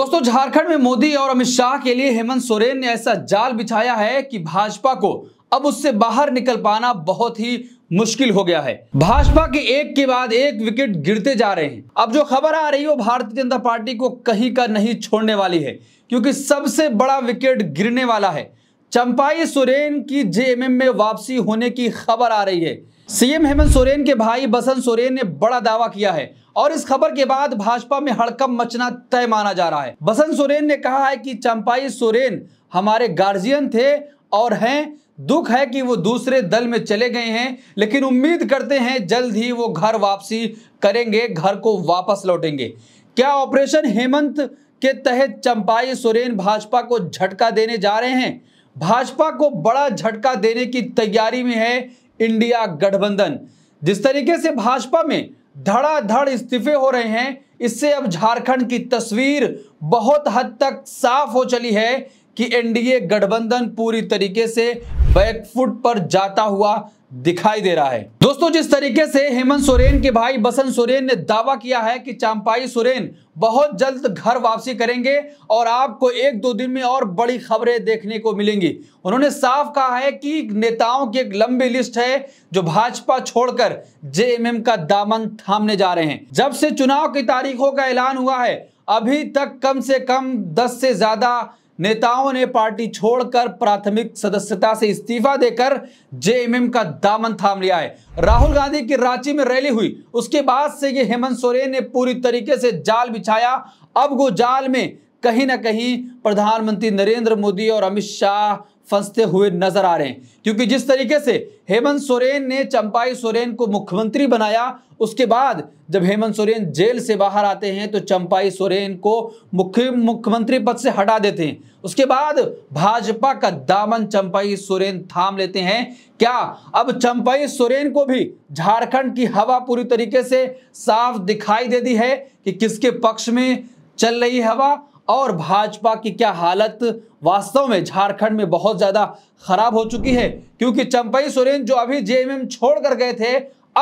दोस्तों झारखंड में मोदी और अमित शाह के लिए हेमंत सोरेन ने ऐसा जाल बिछाया है कि भाजपा को अब उससे बाहर निकल पाना बहुत ही मुश्किल हो गया है भाजपा के एक के बाद एक विकेट गिरते जा रहे हैं अब जो खबर आ रही है वो भारतीय जनता पार्टी को कहीं का नहीं छोड़ने वाली है क्योंकि सबसे बड़ा विकेट गिरने वाला है चंपाई सोरेन की जेएमएम में वापसी होने की खबर आ रही है सीएम हेमंत सोरेन के भाई बसंत सोरेन ने बड़ा दावा किया है और इस खबर के बाद भाजपा में हड़कम मचना तय माना जा रहा है बसंत सोरेन ने कहा है कि चंपाई सोरेन हमारे गार्जियन थे और हैं दुख है कि वो दूसरे दल में चले गए हैं लेकिन उम्मीद करते हैं जल्द ही वो घर वापसी करेंगे घर को वापस लौटेंगे क्या ऑपरेशन हेमंत के तहत चंपाई सोरेन भाजपा को झटका देने जा रहे हैं भाजपा को बड़ा झटका देने की तैयारी में है इंडिया गठबंधन जिस तरीके से भाजपा में धड़ाधड़ इस्तीफे हो रहे हैं इससे अब झारखंड की तस्वीर बहुत हद तक साफ हो चली है कि एनडीए गठबंधन पूरी तरीके से बैकफुट पर जाता हुआ दिखाई दे रहा है दोस्तों जिस तरीके से हेमंत सोरेन के भाई बसंत सोरेन ने दावा किया है कि चांपाई सोरेन बहुत जल्द घर वापसी करेंगे और आपको एक दो दिन में और बड़ी खबरें देखने को मिलेंगी उन्होंने साफ कहा है कि नेताओं की एक लंबी लिस्ट है जो भाजपा छोड़कर जेएमएम का दामन थामने जा रहे हैं जब से चुनाव की तारीखों का ऐलान हुआ है अभी तक कम से कम दस से ज्यादा नेताओं ने पार्टी छोड़कर प्राथमिक सदस्यता से इस्तीफा देकर जेएमएम का दामन थाम लिया है राहुल गांधी की रांची में रैली हुई उसके बाद से ये हेमंत सोरेन ने पूरी तरीके से जाल बिछाया अब वो जाल में कहीं ना कहीं प्रधानमंत्री नरेंद्र मोदी और अमित शाह फंसते हुए नजर आ रहे हैं क्योंकि जिस तरीके से हेमंत सोरेन ने चंपाई सोरेन को मुख्यमंत्री बनाया उसके बाद जब हेमंत सोरेन जेल से बाहर आते हैं तो चंपाई सोरेन को मुख्य मुख्यमंत्री पद से हटा देते हैं उसके बाद भाजपा का दामन चंपाई सोरेन थाम लेते हैं क्या अब चंपाई सोरेन को भी झारखंड की हवा पूरी तरीके से साफ दिखाई दे दी है कि किसके पक्ष में चल रही हवा और भाजपा की क्या हालत वास्तव में झारखंड में बहुत ज्यादा खराब हो चुकी है क्योंकि चंपई सोरेन जो अभी जेएमएम छोड़ कर गए थे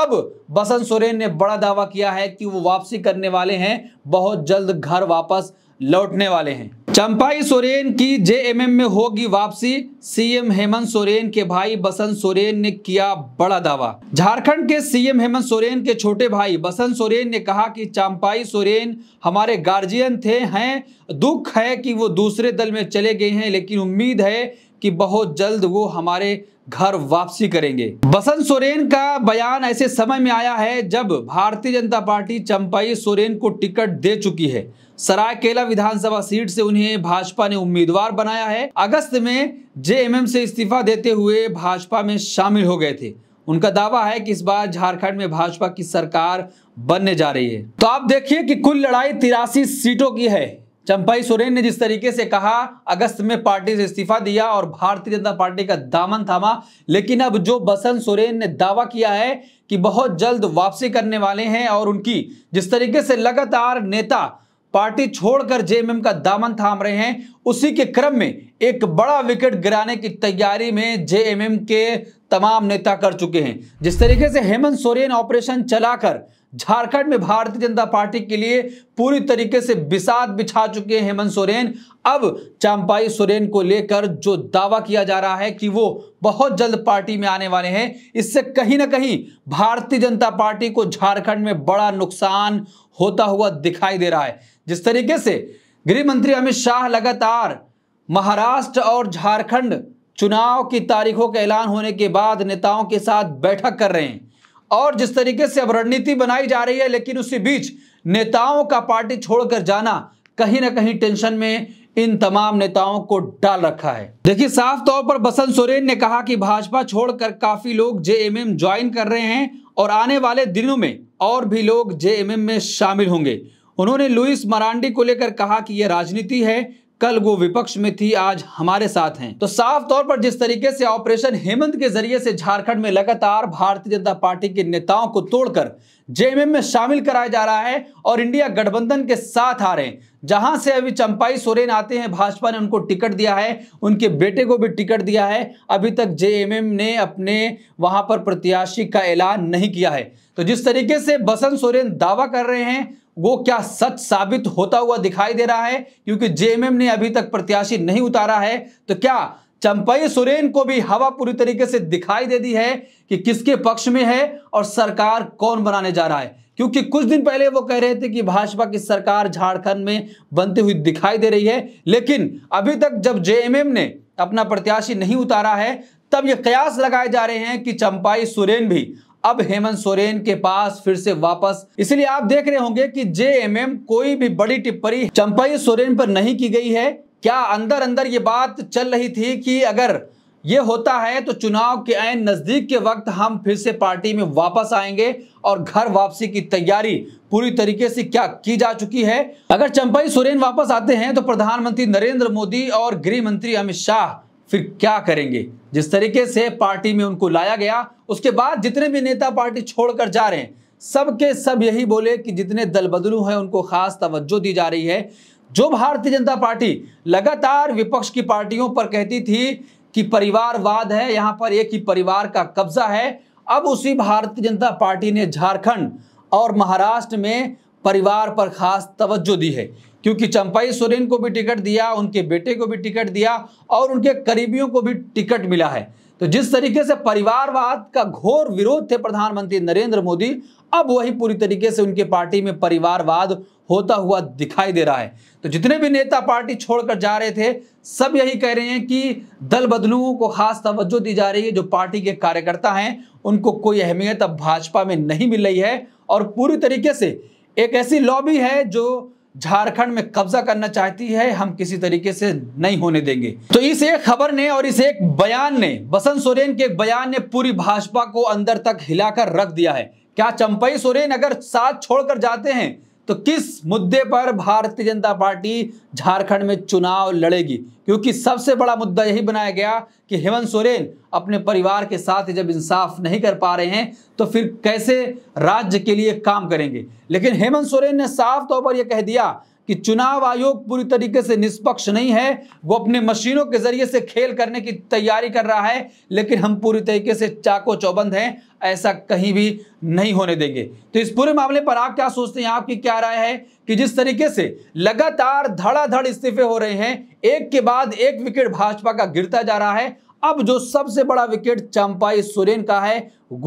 अब बसंत सोरेन ने बड़ा दावा किया है कि वो वापसी करने वाले हैं बहुत जल्द घर वापस लौटने वाले हैं चंपाई सोरेन की जेएमएम में होगी वापसी सीएम हेमंत सोरेन के भाई बसंत सोरेन ने किया बड़ा दावा झारखंड के सीएम हेमंत सोरेन के छोटे भाई बसंत सोरेन ने कहा कि चंपाई सोरेन हमारे गार्जियन थे हैं दुख है कि वो दूसरे दल में चले गए हैं लेकिन उम्मीद है कि बहुत जल्द वो हमारे घर वापसी करेंगे बसंत सोरेन का बयान ऐसे समय में आया है जब भारतीय जनता पार्टी चंपाई सोरेन को टिकट दे चुकी है सरायकेला विधानसभा सीट से उन्हें भाजपा ने उम्मीदवार बनाया है अगस्त में जेएमएम से इस्तीफा देते हुए भाजपा में शामिल हो गए थे उनका दावा है कि इस बार झारखंड में भाजपा की सरकार बनने जा रही है तो आप देखिए कि कुल लड़ाई तिरासी सीटों की है चंपाई सोरेन ने जिस तरीके से कहा अगस्त में पार्टी से इस्तीफा दिया और भारतीय जनता पार्टी का दामन थामा लेकिन अब जो बसंत सोरेन ने दावा किया है कि बहुत जल्द वापसी करने वाले हैं और उनकी जिस तरीके से लगातार नेता पार्टी छोड़कर जेएमएम का दामन थाम रहे हैं उसी के क्रम में एक बड़ा विकेट गिराने की तैयारी में जेएमएम के तमाम नेता कर चुके हैं जिस तरीके से हेमंत सोरेन ऑपरेशन चलाकर झारखंड में भारतीय जनता पार्टी के लिए पूरी तरीके से विषाद बिछा चुके हैं हेमंत सोरेन अब चांपाई सोरेन को लेकर जो दावा किया जा रहा है कि वो बहुत जल्द पार्टी में आने वाले हैं इससे कहीं ना कहीं भारतीय जनता पार्टी को झारखंड में बड़ा नुकसान होता हुआ दिखाई दे रहा है जिस तरीके से गृह मंत्री अमित शाह लगातार महाराष्ट्र और झारखंड चुनाव की तारीखों का ऐलान होने के बाद नेताओं के साथ बैठक कर रहे हैं और जिस तरीके से अब रणनीति बनाई जा रही है लेकिन उसी बीच नेताओं का पार्टी छोड़कर जाना कहीं ना कहीं टेंशन में इन तमाम नेताओं को डाल रखा है देखिए साफ तौर पर बसंत सोरेन ने कहा कि भाजपा छोड़कर काफी लोग जेएमएम ज्वाइन कर रहे हैं और आने वाले दिनों में और भी लोग जेएमएम में शामिल होंगे उन्होंने लुइस मरांडी को लेकर कहा कि यह राजनीति है कल वो विपक्ष में थी आज हमारे साथ हैं तो साफ तौर पर जिस तरीके से ऑपरेशन हेमंत के जरिए से झारखंड में लगातार भारतीय जनता पार्टी के नेताओं को तोड़कर जेएमएम में शामिल कराया जा रहा है और इंडिया गठबंधन के साथ आ रहे हैं जहां से अभी चंपाई सोरेन आते हैं भाजपा ने उनको टिकट दिया है उनके बेटे को भी टिकट दिया है अभी तक जेएमएम ने अपने वहां पर प्रत्याशी का ऐलान नहीं किया है तो जिस तरीके से बसंत सोरेन दावा कर रहे हैं वो क्या सच साबित होता हुआ दिखाई दे रहा है क्योंकि जेएमएम ने अभी तक प्रत्याशी नहीं उतारा है तो क्या चंपई सुरेन को भी हवा पूरी तरीके से दिखाई दे दी है कि किसके पक्ष में है और सरकार कौन बनाने जा रहा है क्योंकि कुछ दिन पहले वो कह रहे थे कि भाजपा की सरकार झारखंड में बनती हुई दिखाई दे रही है लेकिन अभी तक जब जेएमएम ने अपना प्रत्याशी नहीं उतारा है तब ये कयास लगाए जा रहे हैं कि चंपाई सुरेन भी अब हेमंत सोरेन के पास फिर से वापस इसलिए आप देख रहे होंगे कि जेएमएम कोई भी बड़ी टिप्पणी चंपाई सोरेन पर नहीं की गई है क्या अंदर अंदर ये बात चल रही थी कि अगर ये होता है तो चुनाव के ऐन नज़दीक के वक्त हम फिर से पार्टी में वापस आएंगे और घर वापसी की तैयारी पूरी तरीके से क्या की जा चुकी है अगर चंपाई सोरेन वापस आते हैं तो प्रधानमंत्री नरेंद्र मोदी और गृह मंत्री अमित शाह फिर क्या करेंगे जिस तरीके से पार्टी में उनको लाया गया उसके बाद जितने भी नेता पार्टी छोड़कर जा रहे हैं सबके सब यही बोले कि जितने दल बदलू हैं उनको खास तवज्जो दी जा रही है जो भारतीय जनता पार्टी लगातार विपक्ष की पार्टियों पर कहती थी कि परिवारवाद है यहाँ पर एक ही परिवार का कब्जा है अब उसी भारतीय जनता पार्टी ने झारखंड और महाराष्ट्र में परिवार पर खास तवज्जो दी है क्योंकि चंपाई सोरेन को भी टिकट दिया उनके बेटे को भी टिकट दिया और उनके करीबियों को भी टिकट मिला है तो जिस तरीके से परिवारवाद का घोर विरोध थे प्रधानमंत्री नरेंद्र मोदी अब वही पूरी तरीके से उनके पार्टी में परिवारवाद होता हुआ दिखाई दे रहा है तो जितने भी नेता पार्टी छोड़कर जा रहे थे सब यही कह रहे हैं कि दल बदलुओं को खास तवज्जो दी जा रही है जो पार्टी के कार्यकर्ता हैं उनको कोई अहमियत अब भाजपा में नहीं मिल रही है और पूरी तरीके से एक ऐसी लॉबी है जो झारखंड में कब्जा करना चाहती है हम किसी तरीके से नहीं होने देंगे तो इस एक खबर ने और इस एक बयान ने बसंत सोरेन के एक बयान ने पूरी भाजपा को अंदर तक हिलाकर रख दिया है क्या चंपई सोरेन अगर साथ छोड़कर जाते हैं तो किस मुद्दे पर भारतीय जनता पार्टी झारखंड में चुनाव लड़ेगी क्योंकि सबसे बड़ा मुद्दा यही बनाया गया कि हेमंत सोरेन अपने परिवार के साथ जब इंसाफ नहीं कर पा रहे हैं तो फिर कैसे राज्य के लिए काम करेंगे लेकिन हेमंत सोरेन ने साफ तौर पर यह कह दिया कि चुनाव आयोग पूरी तरीके से निष्पक्ष नहीं है वो अपने मशीनों के जरिए से खेल करने की तैयारी कर रहा है लेकिन हम पूरी तरीके से चाको चौबंद हैं ऐसा कहीं भी नहीं होने देंगे तो इस पूरे मामले पर आप क्या सोचते हैं आपकी क्या राय है कि जिस तरीके से लगातार धड़ाधड़ इस्तीफे हो रहे हैं एक के बाद एक विकेट भाजपा का गिरता जा रहा है अब जो सबसे बड़ा विकेट चंपाई सोरेन का है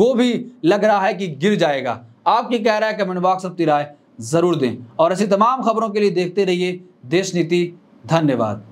वो भी लग रहा है कि गिर जाएगा आपकी क्या राय कमेंट बॉक्स अपनी राय ज़रूर दें और ऐसी तमाम खबरों के लिए देखते रहिए देश नीति धन्यवाद